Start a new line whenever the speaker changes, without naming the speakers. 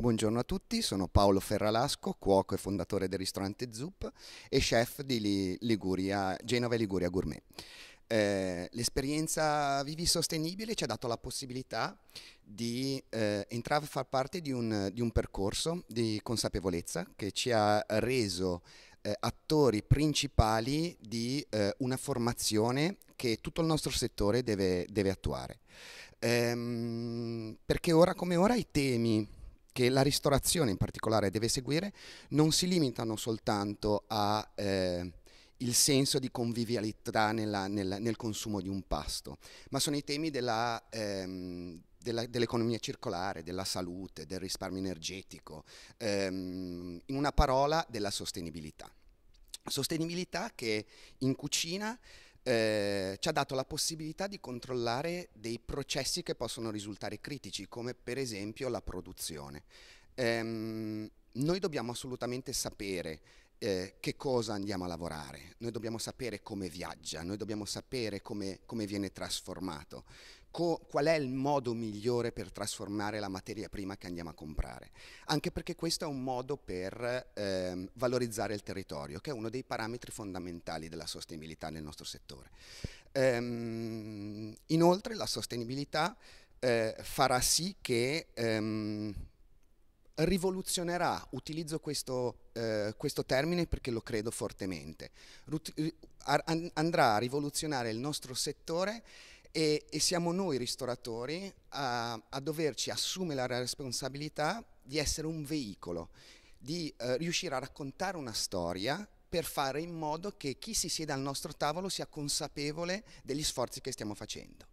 Buongiorno a tutti, sono Paolo Ferralasco, cuoco e fondatore del ristorante Zup e chef di Liguria, Genova e Liguria Gourmet. Eh, l'esperienza Vivi Sostenibile ci ha dato la possibilità di eh, entrare a far parte di un, di un, percorso di consapevolezza che ci ha reso eh, attori principali di eh, una formazione che tutto il nostro settore deve, deve attuare. Ehm, perché ora come ora i temi che la ristorazione in particolare deve seguire non si limitano soltanto al eh, senso di convivialità nella, nel, nel, consumo di un pasto, ma sono i temi della, ehm, dell'economia circolare, della salute, del risparmio energetico, ehm, in una parola della sostenibilità. Sostenibilità che in cucina eh, ci ha dato la possibilità di controllare dei processi che possono risultare critici, come per esempio la produzione. Ehm, noi dobbiamo assolutamente sapere eh, che cosa andiamo a lavorare, noi dobbiamo sapere come viaggia, noi dobbiamo sapere come, come viene trasformato co- qual è il modo migliore per trasformare la materia prima che andiamo a comprare, anche perché questo è un modo per ehm, valorizzare il territorio, che è uno dei parametri fondamentali della sostenibilità nel nostro settore. Ehm, inoltre la sostenibilità eh, farà sì che ehm, rivoluzionerà, utilizzo questo, eh, questo, termine perché lo credo fortemente, andrà a rivoluzionare il nostro settore e, e siamo noi ristoratori a, a, doverci assumere la responsabilità di essere un veicolo, di eh, riuscire a raccontare una storia per fare in modo che chi si sieda al nostro tavolo sia consapevole degli sforzi che stiamo facendo.